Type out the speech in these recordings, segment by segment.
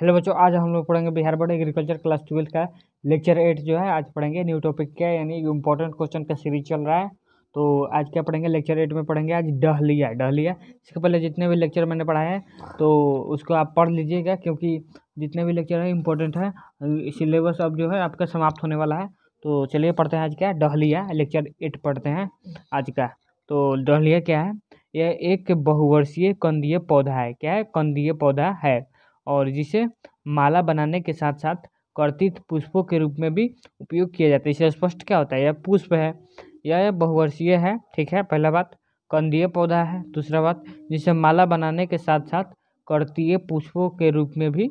hello बच्चों आज हम लोग पढ़ेंगे Bihar board agriculture class twelfth का लेक्चर एट जो है आज पढ़ेंगे न्यू टॉपिक का यानी इम्पोर्टेंट क्वेश्चन का सीरीज चल रहा है तो आज क्या पढ़ेंगे लेक्चर एट में पढ़ेंगे आज डहलिया डहलिया इसके पहले जितने भी लेक्चर मैंने पढ़ाए हैं तो उसको आप पढ़ लीजिएगा क्योंकि जितने भी लेक्चर है इम्पोर्टेंट है सिलेबस अब जो है आपका समाप्त होने वाला है तो चलिए पढ़ते हैं आज का डहलिया लेक्चर एट पढ़ते हैं आज का तो डहलिया क्या है यह एक बहुवर्षीय कंदीय पौधा है क्या है कंदीय पौधा है और जिसे माला बनाने के साथ साथ कर्तित पुष्पों के रूप में भी उपयोग किया जाता है इसे स्पष्ट क्या होता है यह पुष्प है यह बहुवर्षीय है ठीक है पहला बात कंदीय पौधा है दूसरा बात जिसे माला बनाने के साथ साथ कर्तीय पुष्पों के रूप में भी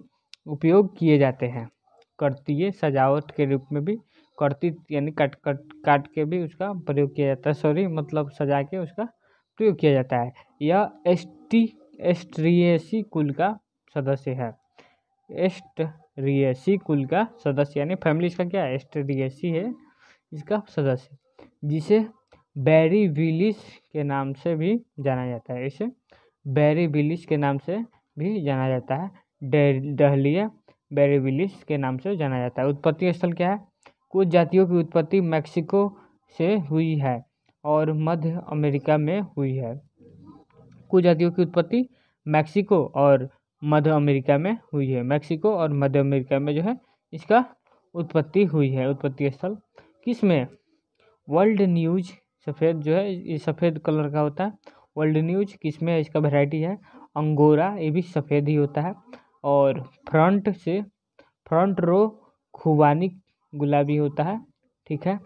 उपयोग किए जाते हैं कर्तीय सजावट के रूप में भी कर्तित यानी काट कट काट के भी उसका प्रयोग किया जाता है सॉरी मतलब सजा के उसका प्रयोग किया जाता है यह एस्टी एस्ट्रिएसी कुल का सदस्य है एस्ट्रियसी कुल का सदस्य यानी फैमिली इसका क्या है एस्ट्रियसी है इसका सदस्य जिसे बैरी विलिस के नाम से भी जाना जाता है इसे बैरी विलिस के नाम से भी जाना जाता है डहलिया बैरी विलिस के नाम से जाना जाता है उत्पत्ति स्थल क्या है कुछ जातियों की उत्पत्ति मैक्सिको से हुई है और मध्य अमेरिका में हुई है कुछ जातियों की उत्पत्ति मैक्सिको और मध्य अमेरिका में हुई है मैक्सिको और मध्य अमेरिका में जो है इसका उत्पत्ति हुई है उत्पत्ति स्थल किस में वर्ल्ड न्यूज सफ़ेद जो है ये सफ़ेद कलर का होता है वर्ल्ड न्यूज किस में इसका वेराइटी है अंगोरा ये भी सफ़ेद ही होता है और फ्रंट से फ्रंट रो खुबानी गुलाबी होता है ठीक है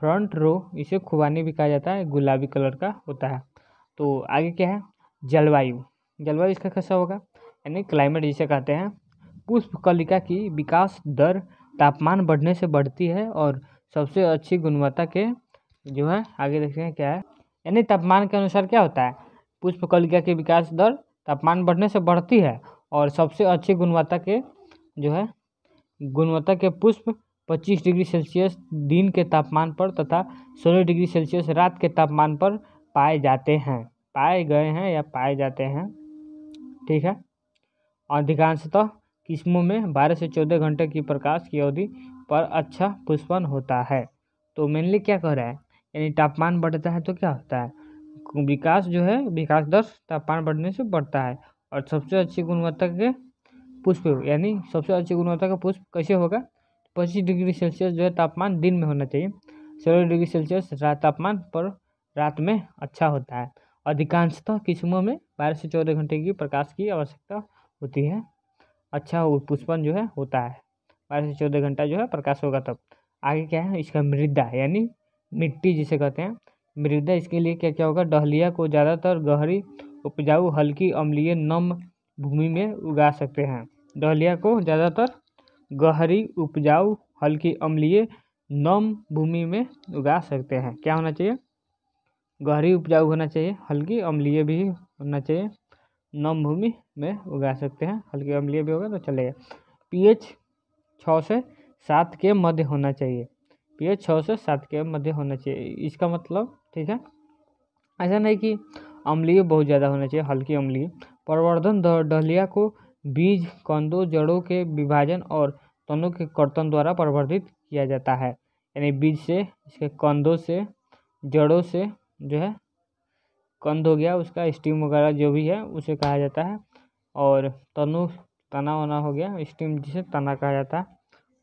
फ्रंट रो इसे खुबानी भी कहा जाता है गुलाबी कलर का होता है तो आगे क्या है जलवायु जलवायु इसका कैसा होगा यानी क्लाइमेट जिसे कहते हैं पुष्पकलिका की विकास दर तापमान बढ़ने से बढ़ती है और सबसे अच्छी गुणवत्ता के जो है आगे देखते हैं क्या है यानी तापमान के अनुसार क्या होता है पुष्पकलिका की विकास दर तापमान बढ़ने से बढ़ती है और सबसे अच्छी गुणवत्ता के जो है गुणवत्ता के पुष्प 25 डिग्री सेल्सियस दिन के तापमान पर तथा 16 डिग्री सेल्सियस रात के तापमान पर पाए जाते हैं पाए गए हैं या पाए जाते हैं ठीक है अधिकांशतः किस्मों में बारह से चौदह घंटे की प्रकाश की अवधि पर अच्छा पुष्पन होता है तो मेनली क्या कह रहा है यानी तापमान बढ़ता है तो क्या होता है विकास जो है विकास दर तापमान बढ़ने से बढ़ता है और सबसे अच्छी गुणवत्ता के पुष्प यानी सबसे अच्छी गुणवत्ता का पुष्प कैसे होगा पच्चीस डिग्री सेल्सियस जो है तापमान दिन में होना चाहिए सोलह डिग्री सेल्सियस रात तापमान पर रात में अच्छा होता है अधिकांशतः किस्मों में बारह से चौदह घंटे की प्रकाश की आवश्यकता होती है अच्छा पुष्पन जो है होता है बारह से चौदह घंटा जो है प्रकाश होगा तब आगे क्या है इसका मृदा यानी मिट्टी जिसे कहते हैं मृदा इसके लिए क्या क्या होगा डहलिया को ज़्यादातर गहरी उपजाऊ हल्की अम्लीय नम भूमि में उगा सकते हैं डहलिया को ज़्यादातर गहरी उपजाऊ हल्की अम्लीय नम भूमि में उगा सकते हैं क्या होना चाहिए गहरी उपजाऊ होना चाहिए हल्की अम्लीय भी होना चाहिए नम भूमि में उगा सकते हैं हल्की अम्लीय भी होगा तो चलेगा पीएच छः से सात के मध्य होना चाहिए पीएच एच से सात के मध्य होना चाहिए इसका मतलब ठीक है ऐसा नहीं कि अम्लीय बहुत ज़्यादा होना चाहिए हल्की अम्लीय प्रवर्धन डहलिया को बीज कंदों जड़ों के विभाजन और तनों के कर्तन द्वारा प्रवर्धित किया जाता है यानी बीज से इसके कंदों से जड़ों से जो है कंद हो गया उसका स्टीम वगैरह जो भी है उसे कहा जाता है और तनु तना वना हो गया स्टीम जिसे तना कहा जाता है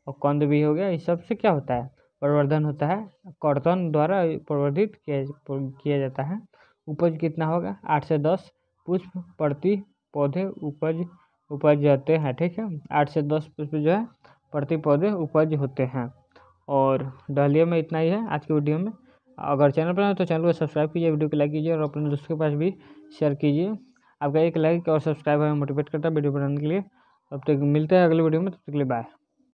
और कंद भी हो गया इस सब से क्या होता है प्रवर्धन होता है कर्तन द्वारा प्रवर्धित किया किया जाता है उपज कितना होगा आठ से दस पुष्प प्रति पौधे उपज उपज जाते हैं ठीक है आठ से दस पुष्प जो है प्रति पौधे उपज होते हैं और डहलिया में इतना ही है आज की वीडियो में अगर चैनल पर तो चैनल को सब्सक्राइब कीजिए वीडियो को लाइक कीजिए और अपने दोस्तों के पास भी शेयर कीजिए आपका एक लाइक और सब्सक्राइब हमें मोटिवेट करता है वीडियो बनाने के लिए अब तक मिलते हैं अगले वीडियो में तब तक के लिए बाय